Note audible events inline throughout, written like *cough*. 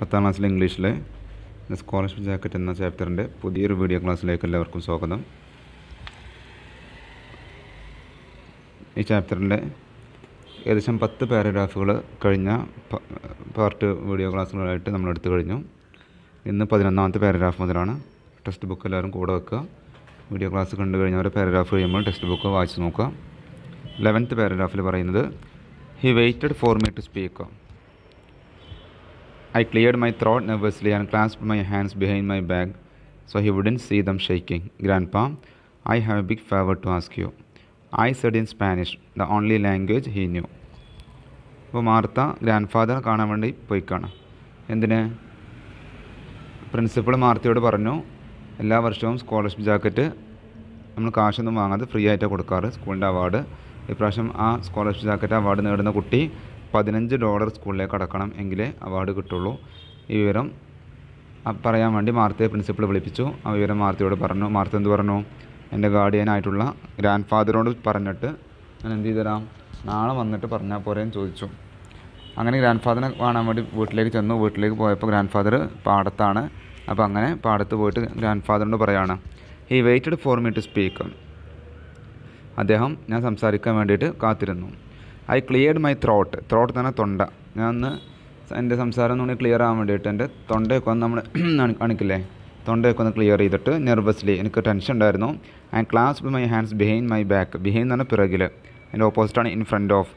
പത്താം ക്ലാസ്സിലെ ഇംഗ്ലീഷിലെ സ്കോളർഷിപ്പ് ജാക്കറ്റ് എന്ന ചാപ്റ്ററിൻ്റെ പുതിയൊരു വീഡിയോ ക്ലാസ്സിലേക്ക് എല്ലാവർക്കും സ്വാഗതം ഈ ചാപ്റ്ററിൻ്റെ ഏകദേശം പത്ത് പാരഗ്രാഫുകൾ കഴിഞ്ഞ പാർട്ട് വീഡിയോ ക്ലാസ്സുകളായിട്ട് നമ്മൾ എടുത്തു കഴിഞ്ഞു ഇന്ന് പതിനൊന്നാമത്തെ പാരഗ്രാഫ് മുതലാണ് ടെക്സ്റ്റ് ബുക്ക് എല്ലാവരും കൂടെ വെക്കുക വീഡിയോ ക്ലാസ് കണ്ടു ഒരു പാരഗ്രാഫ് കഴിയുമ്പോൾ ടെക്സ്റ്റ് ബുക്ക് വായിച്ച് നോക്കുക ലെവൻത്ത് പാരഗ്രാഫിൽ പറയുന്നത് he waited for me to speak I cleared my throat nervously and clasped my hands behind my back so he wouldn't see them shaking. Grandpa, I have a big favor to ask you. I said in Spanish, the only language he knew. അപ്പോൾ Martha grandfather കാണാൻ വേണ്ടി പോയിക്കാണ് എന്തിന് principal മാർത്തയോട് പറഞ്ഞു എല്ലാ വർഷവും scholarship jacket നമ്മൾ കാശൊന്നും വാങ്ങാതെ ഫ്രീ ആയിട്ടാണ് കൊടുക്കാറ് സ്കൂളിൻ്റെ അവാർഡ് ഇപ്രാവശ്യം ആ സ്കോളർഷിപ്പ് ജാക്കറ്റ് അവാർഡ് നേടുന്ന കുട്ടി പതിനഞ്ച് ഡോളർ സ്കൂളിലേക്ക് അടക്കണം എങ്കിലേ അവാർഡ് കിട്ടുള്ളൂ ഈ വിവരം പറയാൻ വേണ്ടി മാർത്തയെ പ്രിൻസിപ്പൾ വിളിപ്പിച്ചു ആ വിവരം മാർത്തയോട് പറഞ്ഞു മാർത്ത എന്ത് പറഞ്ഞു എൻ്റെ ഗാർഡിയനായിട്ടുള്ള ഗ്രാൻഡ് ഫാദറോട് പറഞ്ഞിട്ട് ഞാൻ എന്ത് ചെയ്തു തരാം നാളെ വന്നിട്ട് പറഞ്ഞാൽ പോരേന്ന് ചോദിച്ചു അങ്ങനെ ഗ്രാൻഡ് ഫാദറിനെ കാണാൻ വേണ്ടി വീട്ടിലേക്ക് ചെന്നു വീട്ടിലേക്ക് പോയപ്പോൾ ഗ്രാൻഡ് ഫാദർ പാടത്താണ് അപ്പോൾ അങ്ങനെ പാടത്ത് പോയിട്ട് ഗ്രാൻഡ് ഫാദറിനോട് പറയാണ് he waited for me to speak അദ്ദേഹം ഞാൻ സംസാരിക്കാൻ വേണ്ടിയിട്ട് കാത്തിരുന്നു I cleared my throat throat തന്നെ തൊണ്ട ഞാൻ ഒന്ന് എൻ്റെ സംസാരം ഒന്ന് ക്ലിയർ ആകാൻ വേണ്ടിയിട്ട് എൻ്റെ തൊണ്ടയൊക്കെ ഒന്ന് നമ്മൾ *clears throat* അണിക്കില്ലേ തൊണ്ടയൊക്കെ ഒന്ന് ക്ലിയർ ചെയ്തിട്ട് നെർവസ്ലി എനിക്ക് ടെൻഷൻ ഉണ്ടായിരുന്നു I clasped my hands behind my back behind തന്നെ പിറകിൽ എൻ്റെ ഓപ്പോസിറ്റാണ് ഇൻ ഫ്രണ്ട് ഓഫ്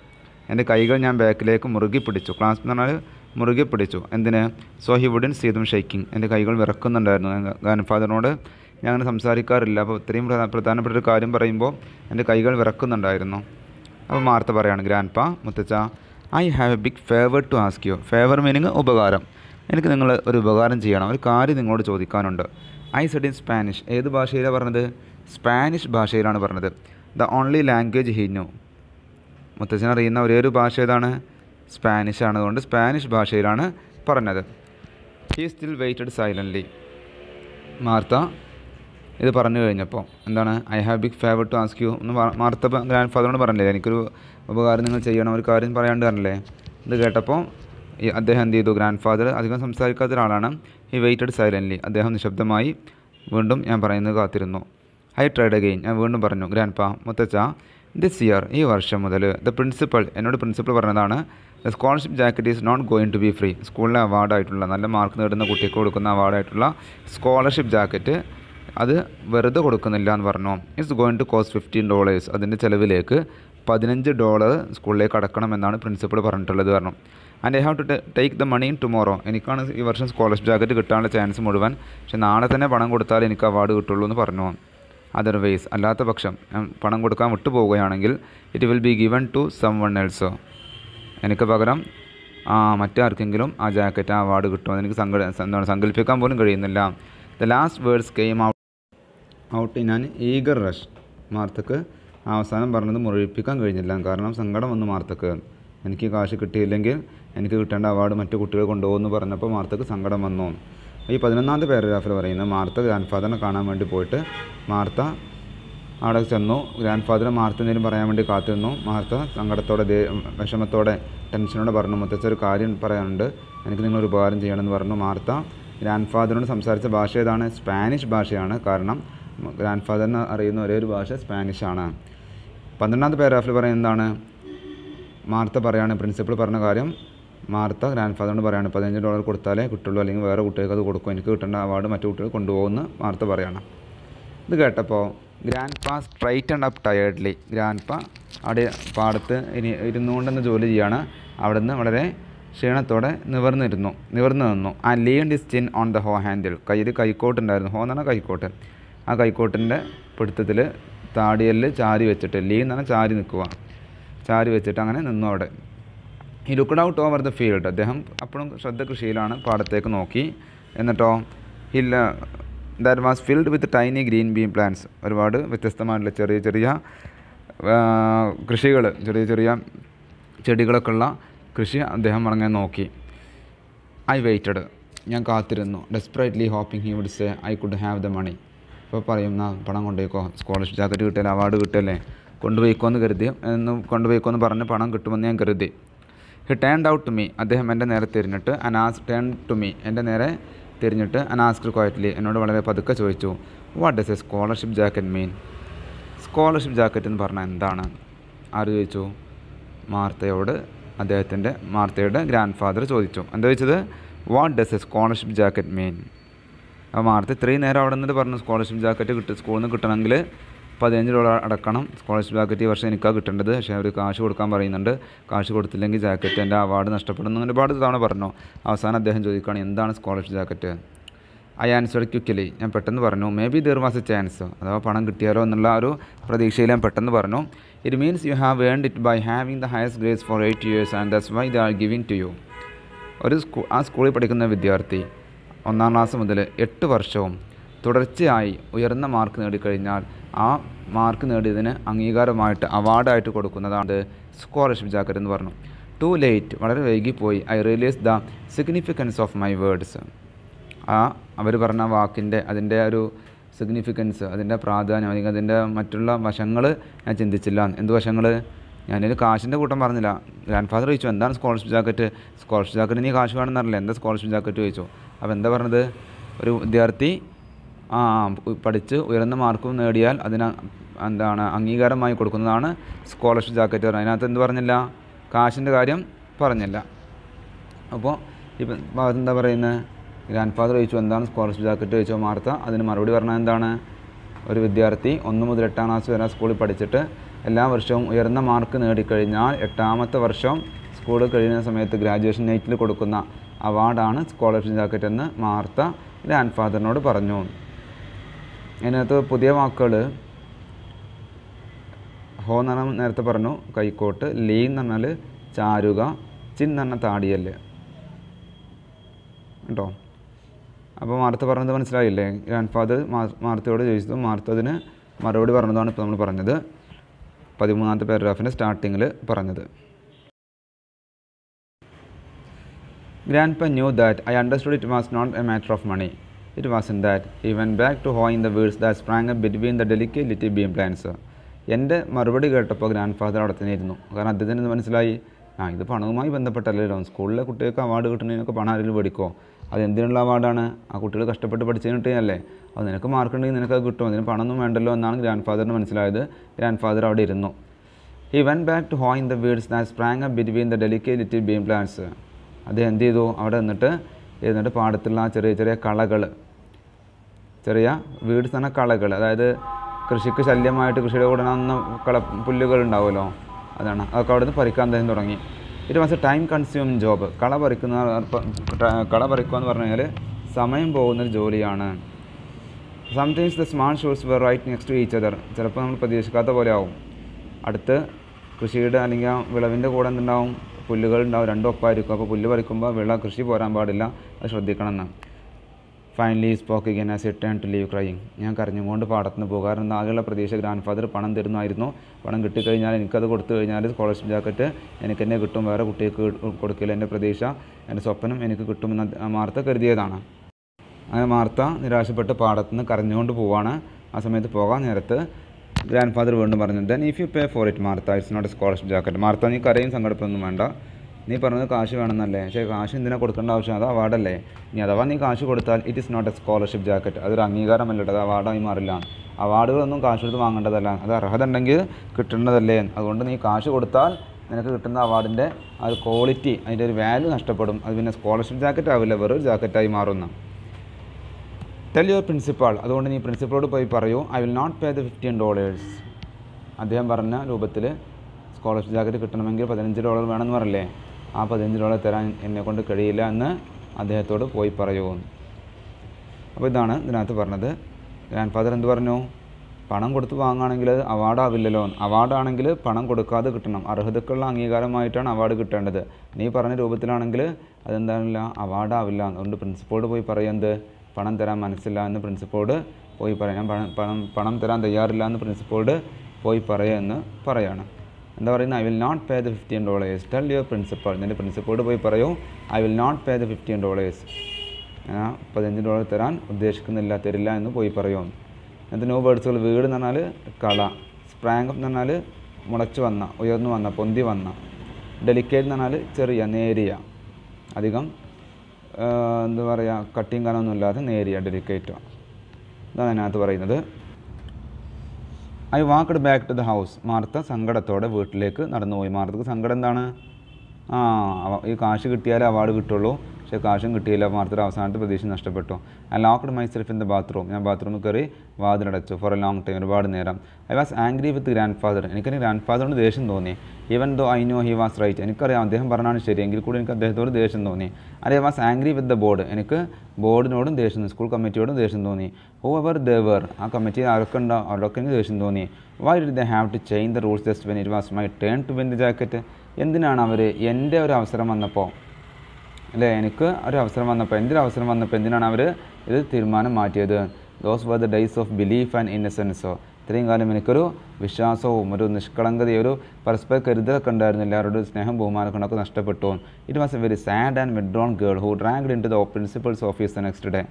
എൻ്റെ കൈകൾ ഞാൻ ബാക്കിലേക്ക് മുറുകി പിടിച്ചു ക്ലാസ് എന്ന് പറഞ്ഞാൽ മുറുകി പിടിച്ചു എന്തിന് so he wouldn't see them shaking എൻ്റെ കൈകൾ വിറക്കുന്നുണ്ടായിരുന്നു ഗാൻ ഫാദറിനോട് ഞാൻ അങ്ങനെ സംസാരിക്കാറില്ല അപ്പോൾ ഇത്രയും പ്രധാനപ്പെട്ട ഒരു കാര്യം പറയുമ്പോൾ എൻ്റെ കൈകൾ വിറക്കുന്നുണ്ടായിരുന്നു അപ്പോൾ മാർത്ത പറയാണ് ഗ്രാൻഡ് പാ മുത്തച്ഛ I have a big favour to ask you favour meaning ഉപകാരം എനിക്ക് നിങ്ങൾ ഒരു ഉപകാരം ചെയ്യണം ഒരു കാര്യം നിങ്ങളോട് ചോദിക്കാനുണ്ട് ഐ സെഡ് ഇൻ സ്പാനിഷ് ഏത് ഭാഷയിലാണ് പറഞ്ഞത് സ്പാനിഷ് ഭാഷയിലാണ് പറഞ്ഞത് ദ ഓൺലി ലാംഗ്വേജ് ഹിന്നു മുത്തച്ഛൻ അറിയുന്ന ഒരേ ഒരു ഭാഷ ഏതാണ് സ്പാനിഷ് ആണ് അതുകൊണ്ട് സ്പാനിഷ് ഭാഷയിലാണ് പറഞ്ഞത് he still waited silently Martha ഇത് പറഞ്ഞു കഴിഞ്ഞപ്പോൾ എന്താണ് I have big favour to ask you എന്ന് മാർത്ത ഗ്രാൻഡ് ഫാദറോട് പറഞ്ഞില്ലേ എനിക്കൊരു ഉപകാരം നിങ്ങൾ ചെയ്യണം ഒരു കാര്യം പറയാണ്ട് പറഞ്ഞില്ലേ ഇത് കേട്ടപ്പോൾ അദ്ദേഹം എന്ത് ചെയ്തു ഗ്രാൻഡ് ഫാദർ അധികം സംസാരിക്കാത്ത ഒരാളാണ് ഹി വെയിറ്റഡ് സൈലൻ്റ്ലി അദ്ദേഹം നിശബ്ദമായി വീണ്ടും ഞാൻ പറയുന്നത് കാത്തിരുന്നു ഐ ട്രൈഡ് അഗെയിൻ ഞാൻ വീണ്ടും പറഞ്ഞു ഗ്രാൻഡ് പാ മുത്തച്ഛ ദിസ് ഇയർ ഈ വർഷം മുതൽ ദ പ്രിൻസിപ്പൾ എന്നോട് പ്രിൻസിപ്പൾ പറഞ്ഞതാണ് the scholarship jacket is not going to be free സ്കൂളിലെ അവാർഡായിട്ടുള്ള നല്ല മാർക്ക് നേടുന്ന കുട്ടിക്ക് കൊടുക്കുന്ന അവാർഡായിട്ടുള്ള സ്കോളർഷിപ്പ് ജാക്കറ്റ് അത് വെറുതെ കൊടുക്കുന്നില്ല എന്ന് പറഞ്ഞു it's going to cost fifteen dollars അതിൻ്റെ ചിലവിലേക്ക് പതിനഞ്ച് ഡോളർ സ്കൂളിലേക്ക് അടക്കണമെന്നാണ് പ്രിൻസിപ്പൾ പറഞ്ഞിട്ടുള്ളത് പറഞ്ഞു and I have to take the money tomorrow എനിക്കാണ് ഈ വർഷം സ്കോളർഷിപ്പ് ജാക്കറ്റ് കിട്ടാനുള്ള ചാൻസ് മുഴുവൻ പക്ഷെ നാളെ തന്നെ പണം കൊടുത്താൽ എനിക്ക് അവാർഡ് കിട്ടുള്ളൂ എന്ന് പറഞ്ഞു അതർവൈസ് അല്ലാത്ത പക്ഷം പണം കൊടുക്കാൻ വിട്ടുപോവുകയാണെങ്കിൽ it will be given to someone എൽസോ എനിക്ക് പകരം മറ്റാർക്കെങ്കിലും ആ ജാക്കറ്റ് ആ അവാർഡ് കിട്ടുമോ എനിക്ക് സങ്ക എന്താണ് സങ്കല്പിക്കാൻ പോലും കഴിയുന്നില്ല the last words came out out in an eager rush മാർത്തക്ക് അവസാനം പറഞ്ഞത് മുറിപ്പിക്കാൻ കഴിഞ്ഞില്ല കാരണം സങ്കടം വന്നു മാർത്തക്ക് എനിക്ക് കാശ് കിട്ടിയില്ലെങ്കിൽ എനിക്ക് കിട്ടേണ്ട അവാർഡ് മറ്റു കുട്ടികൾ കൊണ്ടുപോകുമെന്ന് പറഞ്ഞപ്പോൾ മാർത്തക്ക് സങ്കടം വന്നു ഈ പതിനൊന്നാമത്തെ പാരഗ്രാഫിൽ പറയുന്നത് മാർത്ത ഗ്രാൻഡ് ഫാദറിനെ കാണാൻ വേണ്ടി പോയിട്ട് മാർത്ത അവിടെ ചെന്നു ഗ്രാൻഡ് ഫാദറിനെ മാർത്ത എന്തെങ്കിലും പറയാൻ വേണ്ടി കാത്തിരുന്നു മാർത്ത സങ്കടത്തോടെ വിഷമത്തോടെ ടെൻഷനോടെ പറഞ്ഞു മുത്തച്ഛ ഒരു കാര്യം പറയാനുണ്ട് എനിക്ക് നിങ്ങളൊരു ഉപകാരം ചെയ്യണമെന്ന് പറഞ്ഞു മാർത്ത ഗ്രാൻഡ് ഫാദറിനോട് സംസാരിച്ച ഭാഷ ഏതാണ് സ്പാനിഷ് ഭാഷയാണ് കാരണം ഗ്രാൻഡ് എന്ന് അറിയുന്ന ഒരേ ഒരു ഭാഷ സ്പാനിഷാണ് പന്ത്രണ്ടാമത്തെ പാരഗ്രാഫിൽ പറയുന്നത് എന്താണ് മാർത്ത പറയാണ് പ്രിൻസിപ്പൾ പറഞ്ഞ കാര്യം മാർത്ത ഗ്രാൻഡ് ഫാദറിനോട് പറയാണ് പതിനഞ്ച് ഡോളർ കൊടുത്താലേ കിട്ടുള്ളൂ അല്ലെങ്കിൽ വേറെ കുട്ടികൾക്ക് അത് കൊടുക്കും എനിക്ക് കിട്ടേണ്ട അവാർഡ് മറ്റു കുട്ടികൾ കൊണ്ടുപോകുമെന്ന് മാർത്ത പറയാണ് ഇത് കേട്ടപ്പോൾ grandpa straight and up tiredly grandpa അവിടെ പാടത്ത് ഇനി ഇരുന്നുകൊണ്ടെന്ന് ജോലി ചെയ്യാണ് അവിടുന്ന് വളരെ ക്ഷീണത്തോടെ നിവർന്നിരുന്നു നിവർന്നു നിന്നു ആ lean his chin on the hoe handle കയ്യിൽ കൈക്കോട്ടുണ്ടായിരുന്നു ഹോ എന്നാണ് കൈക്കോട്ട് ആ കൈക്കോട്ടിൻ്റെ പിടുത്തത്തിൽ താടിയല്ല് ചാരി വെച്ചിട്ട് ലീ എന്ന് പറഞ്ഞാൽ ചാരി നിൽക്കുക ചാരി വെച്ചിട്ട് അങ്ങനെ നിന്നു അവിടെ ഈ looked out over the field അദ്ദേഹം അപ്പോഴും ശ്രദ്ധ കൃഷിയിലാണ് പാടത്തേക്ക് നോക്കി എന്നിട്ടോ ഹില്ല that was filled with tiny green bean plants ഒരുപാട് വ്യത്യസ്തമായിട്ടുള്ള ചെറിയ ചെറിയ കൃഷികൾ ചെറിയ ചെറിയ ചെടികളൊക്കെ ഉള്ള കൃഷി അദ്ദേഹം അങ്ങനെ നോക്കി ഐ വെയ്റ്റഡ് ഞാൻ കാത്തിരുന്നു desperately hoping he would say I could have the money ഇപ്പോൾ പറയും പണം കൊണ്ടുപോയിക്കോ സ്കോളർഷിപ്പ് ജാക്കറ്റ് കിട്ടിയല്ലേ അവാർഡ് കിട്ടിയല്ലേ കൊണ്ടുപോയിക്കോ എന്ന് കരുതി എന്ന് കൊണ്ടുപോയിക്കോ എന്ന് പറഞ്ഞ് പണം കിട്ടുമെന്ന് ഞാൻ കരുതി he turn out to me അദ്ദേഹം എൻ്റെ നേരെ തിരിഞ്ഞിട്ട് അനാസ് ടേൺ ടു മീ എൻ്റെ നേരെ തിരിഞ്ഞിട്ട് അനാസ്കർ ക്വയറ്റ്ലി എന്നോട് വളരെ പതുക്കെ ചോദിച്ചു what does a scholarship jacket mean scholarship jacket എന്ന് പറഞ്ഞാൽ എന്താണ് ആര് ചോദിച്ചു മാർത്തയോട് അദ്ദേഹത്തിൻ്റെ മാർത്തയുടെ ഗ്രാൻഡ് ഫാദർ ചോദിച്ചു എന്താ ചോദിച്ചത് what does a scholarship jacket mean അപ്പോൾ മാർത്തി ഇത്രയും നേരം അവിടെ നിന്നിട്ട് പറഞ്ഞു സ്കോളർഷിപ്പ് ജാക്കറ്റ് കിട്ടും സ്കൂളിൽ നിന്ന് കിട്ടണമെങ്കിൽ പതിനഞ്ച് ഡോളർ അടക്കണം സ്കോളർഷിപ്പ് ജാക്കറ്റ് ഈ വർഷം എനിക്കാണ് കിട്ടേണ്ടത് പക്ഷേ അവർ കാശ് കൊടുക്കാൻ പറയുന്നുണ്ട് കാശ് കൊടുത്തില്ലെങ്കിൽ ജാക്കറ്റ് എൻ്റെ അവാർഡ് നഷ്ടപ്പെടുന്നു അങ്ങനെ ഒരുപാട് തവണ പറഞ്ഞു അവസാനം അദ്ദേഹം ചോദിക്കുകയാണ് എന്താണ് scholarship jacket I answer quickly ഞാൻ പെട്ടെന്ന് പറഞ്ഞു maybe there was a chance അഥവാ പണം കിട്ടിയാലോ എന്നുള്ള ഒരു പ്രതീക്ഷയിൽ ഞാൻ പെട്ടെന്ന് പറഞ്ഞു it means you have earned it by having the highest grades for eight years and that's why they are giving to you ഒരു സ്കൂ ആ സ്കൂളിൽ പഠിക്കുന്ന വിദ്യാർത്ഥി ഒന്നാം ക്ലാസ് മുതൽ എട്ട് വർഷവും തുടർച്ചയായി ഉയർന്ന മാർക്ക് നേടിക്കഴിഞ്ഞാൽ ആ മാർക്ക് നേടിയതിന് അംഗീകാരമായിട്ട് അവാർഡായിട്ട് കൊടുക്കുന്നതാണ് സ്കോളർഷിപ്പ് ജാക്കറ്റ് എന്ന് പറഞ്ഞു ടു ലേറ്റ് വളരെ വൈകിപ്പോയി I realize the significance of my words ആ അവർ പറഞ്ഞ വാക്കിൻ്റെ അതിൻ്റെ ഒരു സിഗ്നിഫിക്കൻസ് അതിൻ്റെ പ്രാധാന്യം അല്ലെങ്കിൽ അതിൻ്റെ മറ്റുള്ള വശങ്ങൾ ഞാൻ ചിന്തിച്ചില്ല എന്ത് വശങ്ങൾ ഞാനൊരു കാശിൻ്റെ കൂട്ടം പറഞ്ഞില്ല ഗ്രാൻഡ് ഫാദർ ചോദിച്ചു എന്താണ് സ്കോളർഷിപ്പ് ജാക്കറ്റ് സ്കോളർഷിപ്പ് ജാക്കറ്റ് നീ കാശ് വേണമെന്നറിയില്ല എന്താ സ്കോളർഷിപ്പ് ജാക്കറ്റ് ചോദിച്ചു അപ്പോൾ എന്താ പറഞ്ഞത് ഒരു വിദ്യാർത്ഥി പഠിച്ച് ഉയർന്ന മാർക്കും നേടിയാൽ അതിന് എന്താണ് അംഗീകാരമായി കൊടുക്കുന്നതാണ് സ്കോളർഷിപ്പ് ജാക്കറ്റ് പറഞ്ഞത് അതിനകത്ത് എന്ത് പറഞ്ഞില്ല കാശിൻ്റെ കാര്യം പറഞ്ഞില്ല അപ്പോൾ ഇപ്പം എന്താ പറയുന്നത് ഗ്രാൻഡ് ഫാദർ ചോദിച്ചു എന്താണ് സ്കോളർഷിപ്പ് ജാക്കറ്റ് ചോദിച്ചോ മാർത്ത അതിന് മറുപടി പറഞ്ഞാൽ എന്താണ് ഒരു വിദ്യാർത്ഥി ഒന്ന് മുതൽ എട്ടാം ക്ലാസ് വരെ സ്കൂളിൽ പഠിച്ചിട്ട് എല്ലാ വർഷവും ഉയർന്ന മാർക്ക് നേടിക്കഴിഞ്ഞാൽ എട്ടാമത്തെ വർഷം സ്കൂൾ കഴിയുന്ന സമയത്ത് ഗ്രാജുവേഷൻ നൈറ്റിൽ കൊടുക്കുന്ന അവാർഡാണ് സ്കോളർഷിപ്പ് ജാക്കറ്റ് എന്ന് മാർത്ത ഗ്രാൻഡ് ഫാദറിനോട് പറഞ്ഞു അതിനകത്ത് പുതിയ വാക്കുകൾ ഹോ എന്ന് പറഞ്ഞാൽ നേരത്തെ പറഞ്ഞു കൈക്കോട്ട് ലീ എന്ന് പറഞ്ഞാൽ ചാരുക ചിൻ എന്ന് പറഞ്ഞാൽ താടിയല് കേട്ടോ അപ്പോൾ മാർത്ത പറഞ്ഞത് മനസ്സിലായില്ലേ ഗ്രാൻഡ് ഫാദർ മാർത്തയോട് ചോദിച്ചത് മാർത്തതിന് മറുപടി പറഞ്ഞതാണ് ഇപ്പോൾ നമ്മൾ പറഞ്ഞത് പതിമൂന്നാമത്തെ പാരഗ്രാഫിൻ്റെ സ്റ്റാർട്ടിങ്ങിൽ പറഞ്ഞത് Grandpa knew that I understood it was not a matter of money. It wasn't that. He went back to hoeing the weeds that sprang up between the delicate little bean plants. എൻ്റെ മറുപടി കേട്ടപ്പോൾ grand grandfather അവിടെ തന്നെ ഇരുന്നു കാരണം അദ്ദേഹത്തിന് മനസ്സിലായി ആ ഇത് പണവുമായി ബന്ധപ്പെട്ടല്ലോ സ്കൂളിലെ കുട്ടികൾക്ക് അവാർഡ് കിട്ടുന്നതിനൊക്കെ പണം ആരെങ്കിലും മേടിക്കോ അത് എന്തിനുള്ള അവാർഡാണ് ആ കുട്ടികൾ കഷ്ടപ്പെട്ട് പഠിച്ചതിന് കിട്ടിയല്ലേ അത് നിനക്ക് മാർക്ക് ഉണ്ടെങ്കിൽ നിനക്ക് അത് കിട്ടും അതിന് പണമൊന്നും വേണ്ടല്ലോ എന്നാണ് ഗ്രാൻഡ് ഫാദറിന് മനസ്സിലായത് ഗ്രാൻഡ് ഫാദർ അവിടെ ഇരുന്നു he went back to hoeing the weeds that sprang up between the delicate little bean plants അദ്ദേഹം എന്ത് ചെയ്തു അവിടെ നിന്നിട്ട് എന്നിട്ട് പാടത്തുള്ള ആ ചെറിയ ചെറിയ കളകൾ ചെറിയ വീട് തന്നെ കളകൾ അതായത് കൃഷിക്ക് ശല്യമായിട്ട് കൃഷിയുടെ കൂടെ നന്ന കള പുല്ലുകൾ ഉണ്ടാവുമല്ലോ അതാണ് അതൊക്കെ അവിടെ നിന്ന് പറിക്കാൻ അദ്ദേഹം തുടങ്ങി it was a time consuming job കള പറിക്കുന്ന കള പറിക്കുക എന്ന് പറഞ്ഞു കഴിഞ്ഞാൽ സമയം പോകുന്നൊരു ജോലിയാണ് സംടൈംസ് ദ സ്മാൾ ഷൂസ് were right next to each other ചിലപ്പോൾ നമ്മൾ പ്രതീക്ഷിക്കാത്ത പോലെ ആവും അടുത്ത് കൃഷിയുടെ അല്ലെങ്കിൽ ആ വിളവിൻ്റെ കൂടെ എന്തുണ്ടാവും പുല്ലുകൾ ഉണ്ടാവും രണ്ടും ഒപ്പമായിരിക്കും അപ്പോൾ പുല്ല് പറിക്കുമ്പോൾ വിള കൃഷി പോരാൻ പാടില്ല അത് ശ്രദ്ധിക്കണം എന്ന് finally spoke again as I turn to leave crying ഞാൻ കരഞ്ഞുകൊണ്ട് പാടത്തുനിന്ന് പോകാറുണ്ട് ആകെയുള്ള പ്രതീക്ഷ ഗ്രാൻഡ് ഫാദർ പണം തരുന്നായിരുന്നു പണം കിട്ടിക്കഴിഞ്ഞാൽ എനിക്കത് കൊടുത്തു കഴിഞ്ഞാൽ സ്കോളർഷിപ്പ് ജാക്കറ്റ് എനിക്ക് തന്നെ കിട്ടും വേറെ കുട്ടിക്ക് കൊടുക്കില്ല എൻ്റെ പ്രതീക്ഷ എൻ്റെ സ്വപ്നം എനിക്ക് കിട്ടുമെന്ന് മാർത്ത കരുതിയതാണ് അങ്ങനെ മാർത്ത നിരാശപ്പെട്ട് പാടത്തുനിന്ന് കരഞ്ഞുകൊണ്ട് പോവാണ് ആ സമയത്ത് പോകാൻ നേരത്ത് ഗ്രാൻഡ് ഫാദർ വീണ്ടും പറഞ്ഞു then if you pay for it Martha it's not a scholarship jacket Martha നീ കരയും സങ്കടപ്പൊന്നും വേണ്ട നീ പറഞ്ഞത് കാശ് വേണമെന്നല്ലേ പക്ഷേ കാശ് എന്തിനാ കൊടുക്കേണ്ട ആവശ്യം അത് അവാർഡല്ലേ നീ അഥവാ നീ കാശ് കൊടുത്താൽ it is not a scholarship jacket അതൊരു അംഗീകാരമല്ല അത് അവാർഡായി മാറില്ല അവാർഡുകളൊന്നും കാശ് കൊടുത്ത് വാങ്ങേണ്ടതല്ല അത് അർഹത ഉണ്ടെങ്കിൽ കിട്ടേണ്ടതല്ലേ അതുകൊണ്ട് നീ കാശ് കൊടുത്താൽ നിനക്ക് കിട്ടുന്ന അവാർഡിൻ്റെ ആ ഒരു ക്വാളിറ്റി അതിൻ്റെ ഒരു വാല്യൂ നഷ്ടപ്പെടും അത് പിന്നെ സ്കോളർഷിപ്പ് ജാക്കറ്റ് ആവില്ല വെറൊരു ജാക്കറ്റായി മാറുന്നു ടെൽ യുവർ പ്രിൻസിപ്പാൾ അതുകൊണ്ട് നീ പ്രിൻസിപ്പളോട് പോയി പറയൂ I will not pay the fifteen dollars അദ്ദേഹം പറഞ്ഞ രൂപത്തിൽ സ്കോളർഷിപ്പ് ജാക്കറ്റ് കിട്ടണമെങ്കിൽ പതിനഞ്ച് ഡോളർ വേണമെന്ന് പറഞ്ഞില്ലേ ആ പതിനഞ്ച് ഡോളർ തരാൻ എന്നെ കൊണ്ട് കഴിയില്ല എന്ന് അദ്ദേഹത്തോട് പോയി പറയൂ അപ്പോൾ ഇതാണ് ഇതിനകത്ത് പറഞ്ഞത് ഗ്രാൻഡ് ഫാദർ എന്ത് പറഞ്ഞു പണം കൊടുത്ത് വാങ്ങുകയാണെങ്കിൽ അത് അവാർഡാവില്ലല്ലോ അവാർഡാണെങ്കിൽ പണം കൊടുക്കാതെ കിട്ടണം അർഹതക്കുള്ള അംഗീകാരമായിട്ടാണ് അവാർഡ് കിട്ടേണ്ടത് നീ പറഞ്ഞ രൂപത്തിലാണെങ്കിൽ അതെന്താണില്ല അവാർഡാവില്ല അതുകൊണ്ട് പ്രിൻസിപ്പളോട് പോയി പറയുന്നത് പണം തരാൻ മനസ്സില്ല എന്ന് പ്രിൻസിപ്പോട് പോയി പറയാം പണം പണം പണം തരാൻ തയ്യാറില്ല എന്ന് പ്രിൻസിപ്പോട് പോയി എന്ന് പറയാണ് എന്താ പറയുന്നത് I will not pay the fifteen dollars tell your principal എൻ്റെ പ്രിൻസിപ്പോട് പോയി പറയൂ I will not pay the fifteen dollars ഞാൻ പതിനഞ്ച് ഡോളർ തരാൻ ഉദ്ദേശിക്കുന്നില്ല തരില്ല എന്ന് പോയി പറയൂ എന്നിട്ട് നോ വേർഡ്സുകൾ വീട് എന്ന് പറഞ്ഞാൽ കള സ്പ്രാങ്ക് എന്ന് പറഞ്ഞാൽ മുളച്ചു വന്ന ഉയർന്നു വന്ന പൊന്തി വന്ന ഡെലിക്കേറ്റ് എന്ന് പറഞ്ഞാൽ ചെറിയ നേരിയ അധികം എന്താ പറയുക കട്ടിയും കനമൊന്നും ഇല്ലാതെ നേരിയ ഡെലിക്കേറ്റോ ഇതാണ് അതിനകത്ത് പറയുന്നത് I walked back to the house Martha സങ്കടത്തോടെ വീട്ടിലേക്ക് നടന്നുപോയി മാർത്തക്ക് സങ്കടം എന്താണ് ആ ഈ കാശ് കിട്ടിയാലേ അവാർഡ് കിട്ടുള്ളൂ പക്ഷേ കാശും കിട്ടിയില്ല വാർത്തയുടെ അവസാനത്തെ പ്രതീക്ഷ നഷ്ടപ്പെട്ടു I locked myself in the bathroom ഞാൻ ബാത്റൂമിൽ കയറി വാതിലടച്ചു ഫോർ എ ലോങ് ടൈം ഒരുപാട് നേരം I was angry with grandfather എനിക്ക് ഗ്രാൻഡ് ഫാദറിനോട് ദേഷ്യം തോന്നി even though I know he was right എനിക്കറിയാം അദ്ദേഹം പറഞ്ഞാണ് ശരി എങ്കിൽ കൂടി എനിക്ക് അദ്ദേഹത്തോട് ദേഷ്യം തോന്നി I was angry with the board എനിക്ക് ബോർഡിനോടും ദേഷ്യം സ്കൂൾ കമ്മിറ്റിയോടും ദേഷ്യം തോന്നി ഹൂ എവർ ദേവർ ആ കമ്മിറ്റി ആരൊക്കെ ഉണ്ടോ അവരൊക്കെ എനിക്ക് ദേഷ്യം തോന്നി why did they have to change the rules just when it was my turn to win the jacket എന്തിനാണ് അവർ എൻ്റെ ഒരു അവസരം വന്നപ്പോൾ അല്ലേ എനിക്ക് ഒരു അവസരം വന്നപ്പോൾ എന്തിനൊരു അവസരം വന്നപ്പോൾ എന്തിനാണ് അവർ ഇത് തീരുമാനം മാറ്റിയത് those were the days of belief and ഇന്നസെൻസോ ഇത്രയും കാലം എനിക്കൊരു വിശ്വാസവും ഒരു നിഷ്കളങ്കതയും ഒരു പരസ്പര കരുതലൊക്കെ ഉണ്ടായിരുന്നു എല്ലാവരോടും സ്നേഹം ബഹുമാനങ്ങളൊക്കെ നഷ്ടപ്പെട്ടു it was a very sad and withdrawn girl who dragged into the principal's office the next day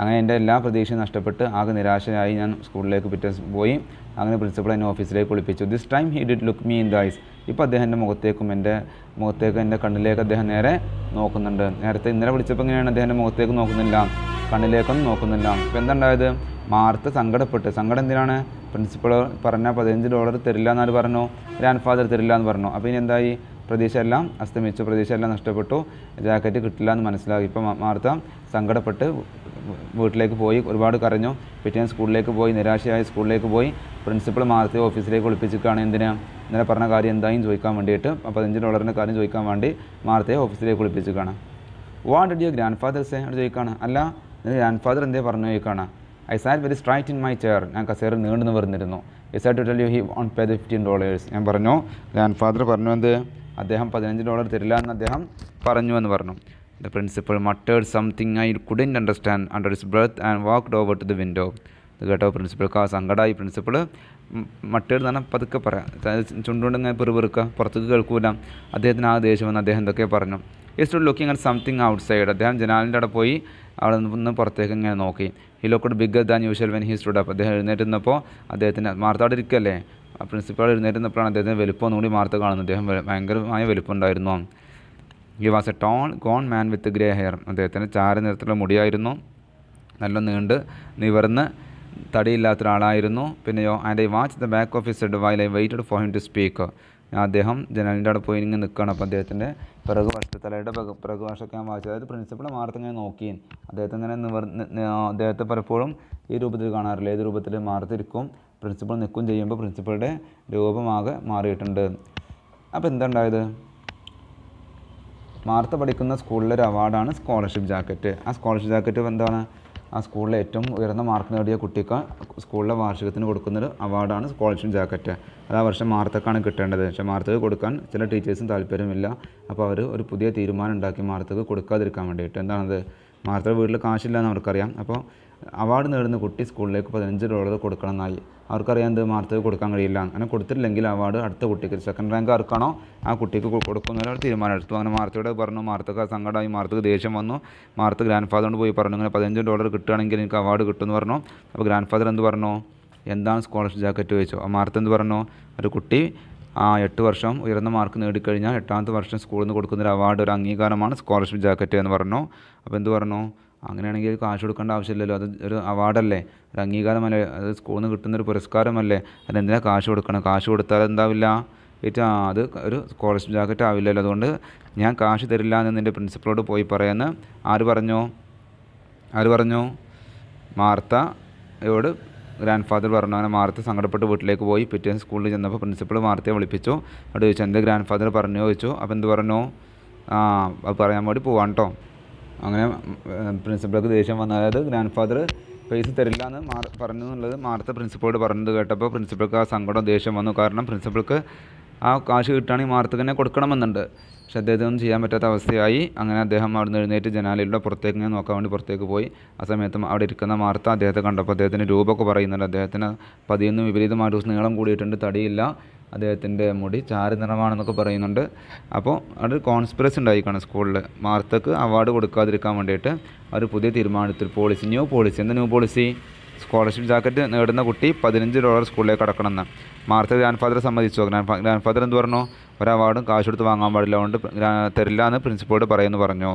അങ്ങനെ എൻ്റെ എല്ലാ പ്രതീക്ഷയും നഷ്ടപ്പെട്ട് ആകെ നിരാശയായി ഞാൻ സ്കൂളിലേക്ക് പിറ്റേ പോയി അങ്ങനെ പ്രിൻസിപ്പൾ എന്നെ ഓഫീസിലേക്ക് വിളിപ്പിച്ചു this time he did look me in the eyes ഇപ്പോൾ അദ്ദേഹം എൻ്റെ മുഖത്തേക്കും എൻ്റെ മുഖത്തേക്കും എൻ്റെ കണ്ണിലേക്ക് അദ്ദേഹം നേരെ നോക്കുന്നുണ്ട് നേരത്തെ ഇന്നലെ വിളിച്ചപ്പോൾ എങ്ങനെയാണ് അദ്ദേഹം എൻ്റെ മുഖത്തേക്ക് നോക്കുന്നില്ല കണ്ണിലേക്കൊന്നും നോക്കുന്നില്ല ഇപ്പോൾ എന്തുണ്ടായത് മാർത്ത് സങ്കടപ്പെട്ട് സങ്കടം എന്തിനാണ് പ്രിൻസിപ്പൾ പറഞ്ഞാൽ പതിനഞ്ച് ഡോളർ തരില്ല എന്നാൽ പറഞ്ഞു ഗ്രാൻഡ് ഫാദർ തരില്ല എന്ന് പറഞ്ഞു അപ്പോൾ ഇനി എന്തായി പ്രതീക്ഷയെല്ലാം അസ്തമിച്ചു പ്രതീക്ഷയെല്ലാം നഷ്ടപ്പെട്ടു ജാക്കറ്റ് കിട്ടില്ല എന്ന് മനസ്സിലാക്കി ഇപ്പോൾ മാർത്ത സങ്കടപ്പെട്ട് വീട്ടിലേക്ക് പോയി ഒരുപാട് കരഞ്ഞു പിറ്റേന്ന് സ്കൂളിലേക്ക് പോയി നിരാശയായി സ്കൂളിലേക്ക് പോയി പ്രിൻസിപ്പൾ മാർത്തയെ ഓഫീസിലേക്ക് ഒളിപ്പിച്ചിരിക്കുകയാണ് എന്തിനാണ് ഇന്നലെ പറഞ്ഞ കാര്യം എന്തായും ചോദിക്കാൻ വേണ്ടിയിട്ട് പതിനഞ്ച് ഡോളറിൻ്റെ കാര്യം ചോദിക്കാൻ വേണ്ടി മാർത്തയെ ഓഫീസിലേക്ക് കാണാം what did you grandfather say അവിടെ ചോദിക്കുകയാണ് അല്ല നിൻ്റെ ഗ്രാൻഡ് ഫാദർ എന്തേ പറഞ്ഞു ചോദിക്കുകയാണ് I sat very straight in my chair ഞാൻ കസേർ നീണ്ടെന്ന് പറഞ്ഞിരുന്നു I said to tell you he won't pay the fifteen dollars ഞാൻ പറഞ്ഞു ഗ്രാൻഡ് ഫാദർ പറഞ്ഞു എന്ത് അദ്ദേഹം പതിനഞ്ച് ഡോളർ തരില്ല എന്ന് അദ്ദേഹം പറഞ്ഞു എന്ന് പറഞ്ഞു the principal muttered something I couldn't understand under his breath and walked over to the window ഇത് കേട്ടോ പ്രിൻസിപ്പൾക്ക് ആ സങ്കടമായി പ്രിൻസിപ്പൾ മട്ടേട് തന്നെ പതുക്കെ പറയാം ചുണ്ടുകൊണ്ട് ഇങ്ങനെ പെറുപെറുക്കുക പുറത്തേക്ക് കേൾക്കൂല അദ്ദേഹത്തിന് ആ ദേഷ്യം വന്ന് അദ്ദേഹം എന്തൊക്കെ പറഞ്ഞു ഈ stood looking at something outside അദ്ദേഹം ജനാലിൻ്റെ അവിടെ പോയി അവിടെ നിന്ന് പുറത്തേക്ക് ഇങ്ങനെ നോക്കി ഈ looked bigger than usual when he stood അപ്പോൾ അദ്ദേഹം എഴുന്നേറ്റുന്നപ്പോൾ അദ്ദേഹത്തിന് മാർത്താവിടെ ഇരിക്കല്ലേ ആ പ്രിൻസിപ്പാൾ എഴുന്നേറ്റുന്നപ്പോഴാണ് അദ്ദേഹത്തിന് വലിപ്പം ഒന്നുകൂടി മാർത്ത കാണുന്നത് അദ്ദേഹം ഭയങ്കരമായ വലിപ്പം ഉണ്ടായിരുന്നു he was a tall gaunt man with grey hair അദ്ദേഹത്തിന് ചാര നിറത്തിലുള്ള മുടിയായിരുന്നു നല്ല നീണ്ട് നിവർന്ന് തടിയില്ലാത്ത ഒരാളായിരുന്നു പിന്നെയോ and I watch the back officer his while I waited for him to speak അദ്ദേഹം ജനലിൻ്റെ അവിടെ പോയി ഇങ്ങനെ നിൽക്കുകയാണ് അപ്പോൾ അദ്ദേഹത്തിൻ്റെ പിറകു തലയുടെ പിറകു ഞാൻ വായിച്ചത് അതായത് പ്രിൻസിപ്പൾ മാർത്ത് ഞാൻ നോക്കിയും അദ്ദേഹത്തെ ഇങ്ങനെ നിവർ അദ്ദേഹത്തെ പലപ്പോഴും ഈ രൂപത്തിൽ കാണാറില്ല ഏത് രൂപത്തിൽ മാർത്തിരിക്കും പ്രിൻസിപ്പൾ നിൽക്കും ചെയ്യുമ്പോൾ പ്രിൻസിപ്പളുടെ രൂപമാകെ മാറിയിട്ടുണ്ട് അപ്പോൾ എന്തുണ്ടായത് മാർത്ത പഠിക്കുന്ന സ്കൂളിലൊരു അവാർഡാണ് സ്കോളർഷിപ്പ് ജാക്കറ്റ് ആ സ്കോളർഷിപ്പ് ജാക്കറ്റ് എന്താണ് ആ സ്കൂളിലെ ഏറ്റവും ഉയർന്ന മാർക്ക് നേടിയ കുട്ടിക്ക് സ്കൂളിലെ വാർഷികത്തിന് കൊടുക്കുന്നൊരു അവാർഡാണ് സ്കോളർഷിപ്പ് ജാക്കറ്റ് അത് ആ വർഷം മാർത്തക്കാണ് കിട്ടേണ്ടത് പക്ഷേ മാർത്തക്ക് കൊടുക്കാൻ ചില ടീച്ചേഴ്സും താല്പര്യമില്ല അപ്പോൾ അവർ ഒരു പുതിയ തീരുമാനം ഉണ്ടാക്കി മാർത്തക്ക് കൊടുക്കാതിരിക്കാൻ വേണ്ടിയിട്ട് എന്താണത് മാത്രമേ വീട്ടിൽ കാശില്ലെന്ന് അവർക്കറിയാം അപ്പോൾ അവാർഡ് നേടുന്ന കുട്ടി സ്കൂളിലേക്ക് പതിനഞ്ച് ഡോളർ എന്നായി അവർക്കറിയാം എന്ത് മാർക്ക് കൊടുക്കാൻ കഴിയില്ല അങ്ങനെ കൊടുത്തിട്ടില്ലെങ്കിൽ അവാർഡ് അടുത്ത കുട്ടിക്ക് സെക്കൻഡ് റാങ്ക് ആർക്കാണോ ആ കുട്ടിക്ക് കൊടുക്കുന്നവരെ തീരുമാനം എടുത്തു അങ്ങനെ മാർത്തയോട് പറഞ്ഞു മാർത്തക്ക് സങ്കടമായി മാർത്തക്ക് ദേഷ്യം വന്നു മാർത്ത് ഗ്രാൻഡ് ഫാദറിനോട് പോയി പറഞ്ഞു ഇങ്ങനെ പതിനഞ്ച് ഡോളർ കിട്ടുകയാണെങ്കിൽ എനിക്ക് അവാർഡ് കിട്ടുമെന്ന് പറഞ്ഞു അപ്പോൾ ഗ്രാൻഡ് ഫാദർ എന്ത് പറഞ്ഞു എന്താണ് സ്കോളർഷിപ്പ് ജാക്കറ്റ് ചോദിച്ചു മാർത്ത് എന്ത് പറഞ്ഞു ഒരു കുട്ടി ആ എട്ട് വർഷം ഉയർന്ന മാർക്ക് നേടിക്കഴിഞ്ഞാൽ എട്ടാമത്തെ വർഷം സ്കൂളിൽ നിന്ന് കൊടുക്കുന്ന ഒരു അവാർഡ് ഒരു അംഗീകാരമാണ് സ്കോളർഷിപ്പ് ജാക്കറ്റ് എന്ന് പറഞ്ഞു അപ്പോൾ എന്ത് പറഞ്ഞു അങ്ങനെയാണെങ്കിൽ കാശ് കൊടുക്കേണ്ട ആവശ്യമില്ലല്ലോ അത് ഒരു അവാർഡല്ലേ ഒരു അംഗീകാരമല്ലേ അത് സ്കൂളിൽ നിന്ന് കിട്ടുന്ന ഒരു പുരസ്കാരമല്ലേ അതെന്തിനാണ് കാശ് കൊടുക്കണം കാശ് കൊടുത്താൽ എന്താവില്ല ഏറ്റവും അത് ഒരു സ്കോളർഷിപ്പ് ജാക്കറ്റ് ആവില്ലല്ലോ അതുകൊണ്ട് ഞാൻ കാശ് തരില്ല എന്ന് എൻ്റെ പ്രിൻസിപ്പളോട് പോയി പറയാമെന്ന് ആര് പറഞ്ഞു ആര് പറഞ്ഞു യോട് ഗ്രാൻഡ് ഫാദർ പറഞ്ഞു അങ്ങനെ മാർത്ത് സങ്കടപ്പെട്ട് വീട്ടിലേക്ക് പോയി പിറ്റേന്ന് സ്കൂളിൽ ചെന്നപ്പോൾ പ്രിൻസിപ്പൾ മാർത്തയെ വിളിപ്പിച്ചു അവിടെ ചോദിച്ചു എൻ്റെ ഗ്രാൻഡ് ഫാദർ പറഞ്ഞു ചോദിച്ചു അപ്പോൾ എന്ത് പറഞ്ഞു ആ അത് പറയാൻ വേണ്ടി പോവാം കേട്ടോ അങ്ങനെ പ്രിൻസിപ്പളൊക്കെ ദേഷ്യം വന്ന അതായത് ഗ്രാൻഡ് ഫാദർ പൈസ തരില്ല എന്ന് മാർ പറഞ്ഞു എന്നുള്ളത് മാർത്ത പ്രിൻസിപ്പളോട് പറഞ്ഞത് കേട്ടപ്പോൾ പ്രിൻസിപ്പൾക്ക് ആ സങ്കടം ദേഷ്യം വന്നു കാരണം പ്രിൻസിപ്പൾക്ക് ആ കാശ് കിട്ടുകയാണെങ്കിൽ മാർത്തക്ക് തന്നെ കൊടുക്കണമെന്നുണ്ട് പക്ഷേ അദ്ദേഹത്തിനൊന്നും ചെയ്യാൻ പറ്റാത്ത അവസ്ഥയായി അങ്ങനെ അദ്ദേഹം അവിടെ നിന്ന് എഴുന്നേറ്റ് ജനാലയുടെ പുറത്തേക്ക് ഇങ്ങനെ നോക്കാൻ വേണ്ടി പുറത്തേക്ക് പോയി ആ സമയത്തും അവിടെ ഇരിക്കുന്ന വാർത്ത അദ്ദേഹത്തെ കണ്ടപ്പോൾ അദ്ദേഹത്തിൻ്റെ രൂപമൊക്കെ പറയുന്നുണ്ട് അദ്ദേഹത്തിന് പതിയൊന്നും വിപരീതമായ ദിവസം നീളം കൂടിയിട്ടുണ്ട് തടിയില്ല അദ്ദേഹത്തിൻ്റെ മുടി ചാര നിറമാണെന്നൊക്കെ പറയുന്നുണ്ട് അപ്പോൾ അത് കോൺസ്പിറസി ഉണ്ടായിക്കാണ് സ്കൂളിൽ മാർത്തക്ക് അവാർഡ് കൊടുക്കാതിരിക്കാൻ വേണ്ടിയിട്ട് ഒരു പുതിയ തീരുമാനത്തിൽ പോളിസി ന്യൂ പോളിസി എന്താ ന്യൂ പോളിസി സ്കോളർഷിപ്പ് ജാക്കറ്റ് നേടുന്ന കുട്ടി പതിനഞ്ച് ഡോളർ സ്കൂളിലേക്ക് അടക്കണമെന്ന് മാർത്ത ഗ്രാൻഡ് ഫാദർ സമ്മതിച്ചോ ഗ്രാൻഡ് ഗ്രാൻഡ് ഫാദർ എന്ത് പറഞ്ഞു ഒരു അവാർഡും കാശ് കൊടുത്ത് വാങ്ങാൻ പാടില്ല അതുകൊണ്ട് തരില്ല എന്ന് പ്രിൻസിപ്പോളോട് പറയുമെന്ന് പറഞ്ഞു